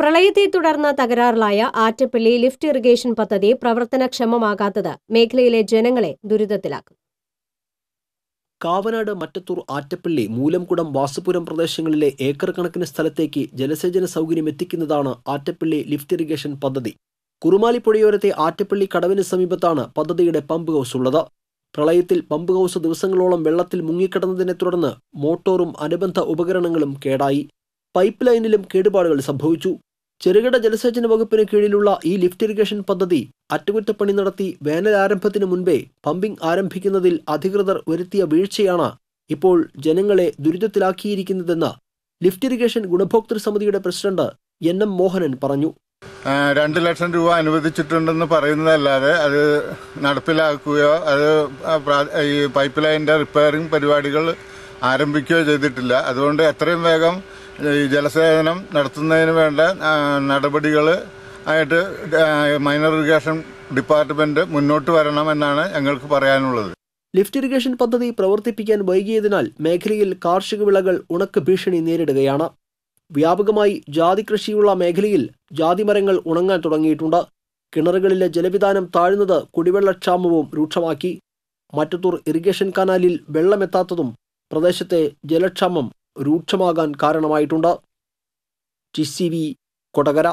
പ്രളയത്തെ തുടർന്ന് തകരാറിലായ ആറ്റപ്പള്ളി lift irrigation പദ്ധതി പ്രവർത്തനക്ഷമമാകാത്തത് മേഖലയിലെ ജനങ്ങളെ ദുരിതത്തിലാക്കും കാവനാട് മറ്റത്തൂർ ആറ്റപ്പള്ളി മൂലംകുടം വാസുപുരം പ്രദേശങ്ങളിലെ ഏക്കർ കണക്കിന് സ്ഥലത്തേക്ക് ജലസേചന സൗകര്യം എത്തിക്കുന്നതാണ് ആറ്റപ്പള്ളി ലിഫ്റ്റ് ഇറിഗേഷൻ പദ്ധതി കുറുമാലിപ്പുഴയോരത്തെ ആറ്റപ്പള്ളി കടവിന് സമീപത്താണ് പദ്ധതിയുടെ പമ്പ് ഹൗസ് ഉള്ളത് പ്രളയത്തിൽ പമ്പ് ഹൗസ് ദിവസങ്ങളോളം വെള്ളത്തിൽ മുങ്ങിക്കിടന്നതിനെ തുടർന്ന് മോട്ടോറും അനുബന്ധ ഉപകരണങ്ങളും കേടായി പൈപ്പ് ലൈനിലും കേടുപാടുകൾ സംഭവിച്ചു ചെറുകിട ജലസേചന വകുപ്പിന് കീഴിലുള്ള ഈ ലിഫ്റ്റ് ഇറിഗേഷൻ പദ്ധതി അറ്റകുറ്റപ്പണി നടത്തി വേനൽ ആരംഭത്തിന് മുൻപേ പമ്പിംഗ് ആരംഭിക്കുന്നതിൽ അധികൃതർ വരുത്തിയ വീഴ്ചയാണ് ഇപ്പോൾ ജനങ്ങളെ ദുരിതത്തിലാക്കിയിരിക്കുന്നതെന്ന് ലിഫ്റ്റ് ഇറിഗേഷൻ ഗുണഭോക്തൃ സമിതിയുടെ പ്രസിഡന്റ് എൻ എം മോഹനൻ പറഞ്ഞു രണ്ട് ലക്ഷം രൂപ അനുവദിച്ചിട്ടുണ്ടെന്ന് പറയുന്നതല്ലാതെ അത് നടപ്പിലാക്കുകയോ അത് ഈ പൈപ്പ് ലൈനിൻ്റെ റിപ്പയറിംഗ് പരിപാടികൾ ആരംഭിക്കുകയോ ചെയ്തിട്ടില്ല അതുകൊണ്ട് എത്രയും വേഗം ജലസേചനം നടത്തുന്നതിന് വേണ്ട നടപടികൾ ആയിട്ട് മൈനർ ഇറിഗേഷൻ ഡിപ്പാർട്ട്മെന്റ് മുന്നോട്ട് വരണം എന്നാണ് ഞങ്ങൾക്ക് പറയാനുള്ളത് ലിഫ്റ്റ് ഇറിഗേഷൻ പദ്ധതി പ്രവർത്തിപ്പിക്കാൻ വൈകിയതിനാൽ മേഖലയിൽ കാർഷിക വിളകൾ ഉണക്ക് ഭീഷണി നേരിടുകയാണ് വ്യാപകമായി ജാതി കൃഷിയുള്ള മേഖലയിൽ ജാതിമരങ്ങൾ ഉണങ്ങാൻ തുടങ്ങിയിട്ടുണ്ട് കിണറുകളിലെ ജലവിധാനം താഴ്ന്നത് കുടിവെള്ളക്ഷാമവും രൂക്ഷമാക്കി മറ്റത്തൂർ ഇറിഗേഷൻ കനാലിൽ വെള്ളമെത്താത്തതും പ്രദേശത്തെ ജലക്ഷാമം രൂക്ഷമാകാൻ കാരണമായിട്ടുണ്ട് ടി സി വി കൊടകര